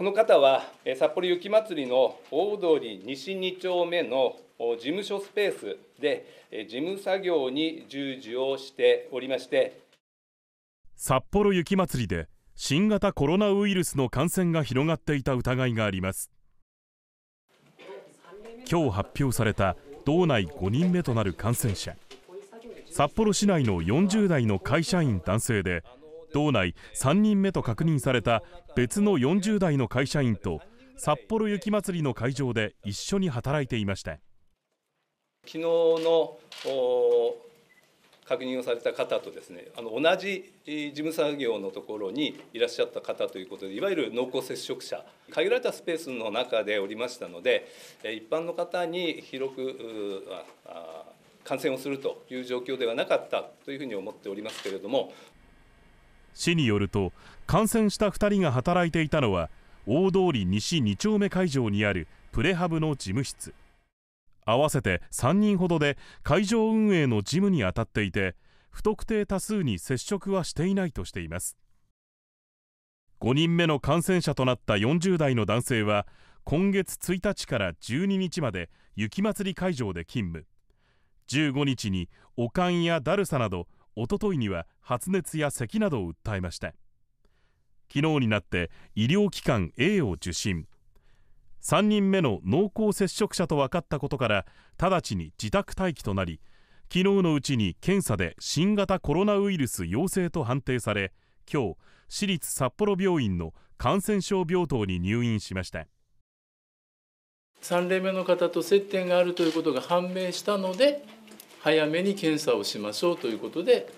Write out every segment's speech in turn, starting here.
この方は札幌雪まつりの大通り西2丁目の事務所スペースで事務作業に従事をしておりまして札幌雪まつりで新型コロナウイルスの感染が広がっていた疑いがあります今日発表された道内5人目となる感染者札幌市内の40代の会社員男性で道内3人目と確認された別の40代の会社員と札幌雪まつりの会場で一緒に働いていました昨日の確認をされた方とですねあの同じ事務作業のところにいらっしゃった方ということでいわゆる濃厚接触者限られたスペースの中でおりましたので一般の方に広く感染をするという状況ではなかったというふうに思っておりますけれども市によると感染した2人が働いていたのは大通り西2丁目会場にあるプレハブの事務室合わせて3人ほどで会場運営の事務に当たっていて不特定多数に接触はしていないとしています5人目の感染者となった40代の男性は今月1日から12日まで雪まつり会場で勤務15日におかんやだるさなどおとといには発熱や咳などを訴えました昨日になって医療機関 A を受診3人目の濃厚接触者と分かったことから直ちに自宅待機となり昨日のうちに検査で新型コロナウイルス陽性と判定され今日市立札幌病院の感染症病棟に入院しました3例目の方と接点があるということが判明したので早めに検査をしましょうということで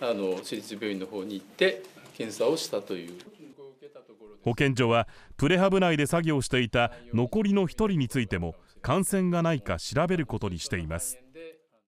あの私立病院の方に行って検査をしたという保健所はプレハブ内で作業していた残りの1人についても感染がないか調べることにしています